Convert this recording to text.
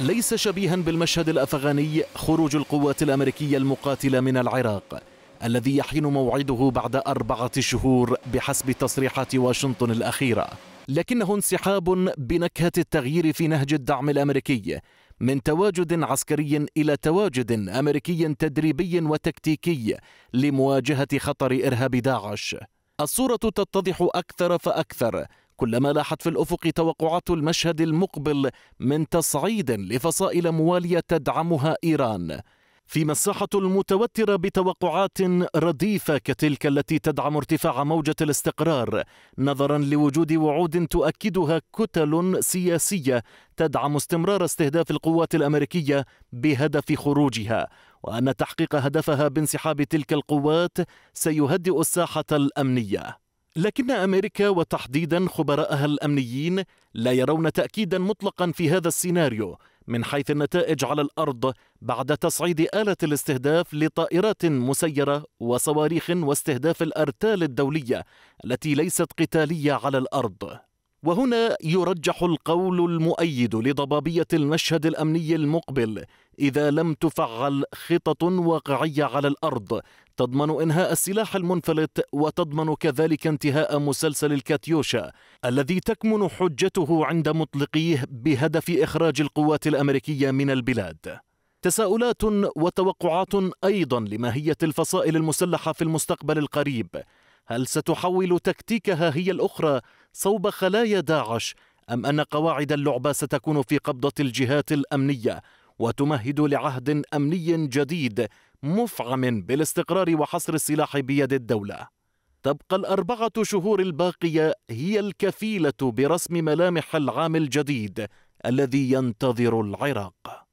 ليس شبيها بالمشهد الأفغاني خروج القوات الأمريكية المقاتلة من العراق الذي يحين موعده بعد أربعة شهور بحسب تصريحات واشنطن الأخيرة لكنه انسحاب بنكهة التغيير في نهج الدعم الأمريكي من تواجد عسكري إلى تواجد أمريكي تدريبي وتكتيكي لمواجهة خطر إرهاب داعش الصورة تتضح أكثر فأكثر كلما لاحت في الأفق توقعات المشهد المقبل من تصعيد لفصائل موالية تدعمها إيران فيما الساحة المتوترة بتوقعات رديفة كتلك التي تدعم ارتفاع موجة الاستقرار نظرا لوجود وعود تؤكدها كتل سياسية تدعم استمرار استهداف القوات الأمريكية بهدف خروجها وأن تحقيق هدفها بانسحاب تلك القوات سيهدئ الساحة الأمنية لكن امريكا وتحديدا خبراءها الامنيين لا يرون تاكيدا مطلقا في هذا السيناريو من حيث النتائج على الارض بعد تصعيد اله الاستهداف لطائرات مسيره وصواريخ واستهداف الارتال الدوليه التي ليست قتاليه على الارض وهنا يرجح القول المؤيد لضبابيه المشهد الامني المقبل اذا لم تفعل خطط واقعيه على الارض تضمن انهاء السلاح المنفلت وتضمن كذلك انتهاء مسلسل الكاتيوشا الذي تكمن حجته عند مطلقيه بهدف اخراج القوات الامريكيه من البلاد تساؤلات وتوقعات ايضا لماهيه الفصائل المسلحه في المستقبل القريب هل ستحول تكتيكها هي الاخرى صوب خلايا داعش أم أن قواعد اللعبة ستكون في قبضة الجهات الأمنية وتمهد لعهد أمني جديد مفعم بالاستقرار وحصر السلاح بيد الدولة تبقى الأربعة شهور الباقية هي الكفيلة برسم ملامح العام الجديد الذي ينتظر العراق